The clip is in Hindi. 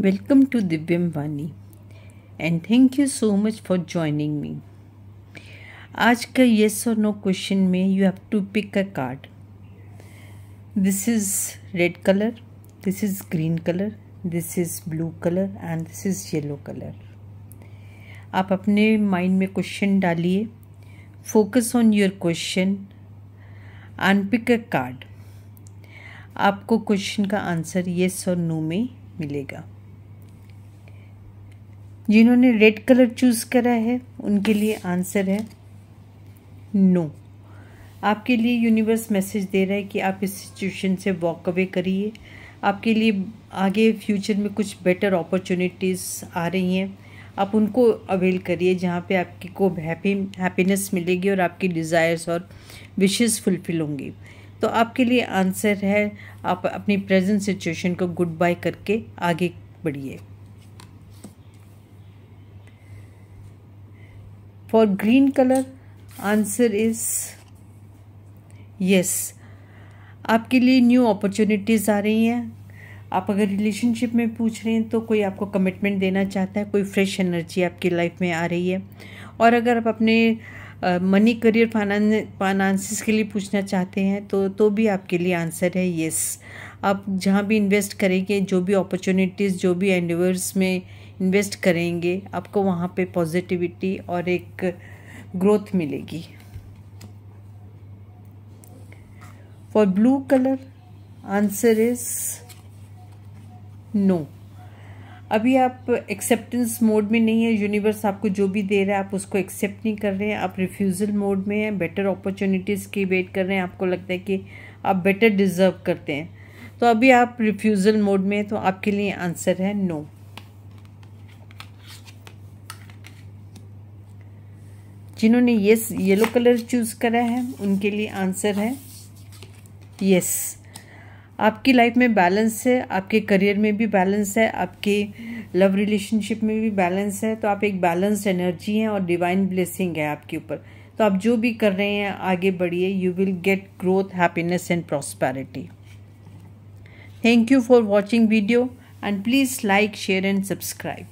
welcome to Divyam Vani and thank you so much for joining me आज का येस और नो क्वेश्चन में you have to pick a card this is red colour this is green colour this is blue colour and this is yellow colour आप अपने माइंड में क्वेश्चन डालिए focus on your question and pick a card आपको क्वेश्चन का आंसर येस और नो में मिलेगा जिन्होंने रेड कलर चूज़ करा है उनके लिए आंसर है नो आपके लिए यूनिवर्स मैसेज दे रहा है कि आप इस सिचुएशन से वॉक अवे करिए आपके लिए आगे फ्यूचर में कुछ बेटर अपॉर्चुनिटीज़ आ रही हैं आप उनको अवेल करिए जहाँ पे आपकी को हैप्पी हैप्पीनेस मिलेगी और आपकी डिज़ायर्स और विशेज़ फुलफ़िल होंगी तो आपके लिए आंसर है आप अपनी प्रेजेंट सिचुएशन को गुड बाय करके आगे बढ़िए for green color answer is yes आपके लिए न्यू अपॉर्चुनिटीज़ आ रही हैं आप अगर रिलेशनशिप में पूछ रहे हैं तो कोई आपको कमिटमेंट देना चाहता है कोई फ्रेश एनर्जी आपकी लाइफ में आ रही है और अगर आप अपने मनी करियर फाइनेंसिस के लिए पूछना चाहते हैं तो तो भी आपके लिए आंसर है येस आप जहाँ भी इन्वेस्ट करेंगे जो भी अपॉर्चुनिटीज़ जो भी एंडवर्स में इन्वेस्ट करेंगे आपको वहाँ पे पॉजिटिविटी और एक ग्रोथ मिलेगी for blue colour answer is no अभी आप एक्सेप्टेंस मोड में नहीं है यूनिवर्स आपको जो भी दे रहा है आप उसको एक्सेप्ट नहीं कर रहे हैं आप रिफ्यूज़ल मोड में हैं बेटर अपॉर्चुनिटीज़ की वेट कर रहे हैं आपको लगता है कि आप बेटर डिज़र्व करते हैं तो अभी आप रिफ्यूज़ल मोड में हैं तो आपके लिए आंसर है नो जिन्होंने येस येलो कलर चूज़ करा है उनके लिए आंसर है येस आपकी लाइफ में बैलेंस है आपके करियर में भी बैलेंस है आपके लव रिलेशनशिप में भी बैलेंस है तो आप एक बैलेंस्ड एनर्जी हैं और डिवाइन ब्लेसिंग है आपके ऊपर तो आप जो भी कर रहे हैं आगे बढ़िए you will get growth happiness and prosperity thank you for watching video and please like share and subscribe